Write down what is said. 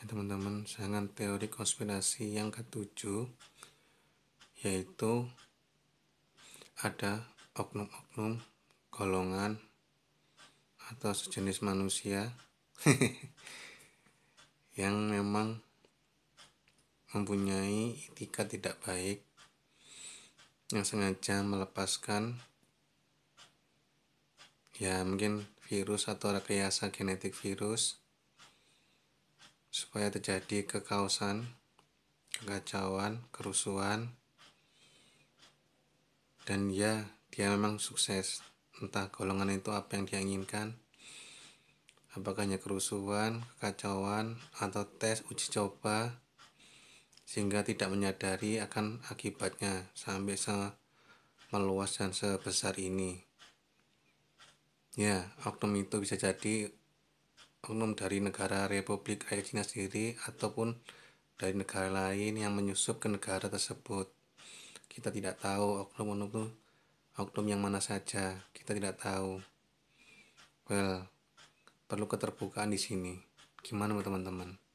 ya teman-teman dengan teori konspirasi yang ketujuh yaitu ada oknum-oknum golongan atau sejenis manusia yang memang mempunyai etika tidak baik yang sengaja melepaskan ya mungkin virus atau rekayasa genetik virus supaya terjadi kekausan, kekacauan, kerusuhan, dan ya dia memang sukses. Entah golongan itu apa yang dia inginkan, apakah hanya kerusuhan, kekacauan, atau tes uji coba, sehingga tidak menyadari akan akibatnya sampai se meluas dan sebesar ini. Ya, oknum itu bisa jadi oknum dari negara Republik Cina sendiri ataupun dari negara lain yang menyusup ke negara tersebut. Kita tidak tahu oknum-oknum oknum yang mana saja, kita tidak tahu. Well, perlu keterbukaan di sini. Gimana teman-teman?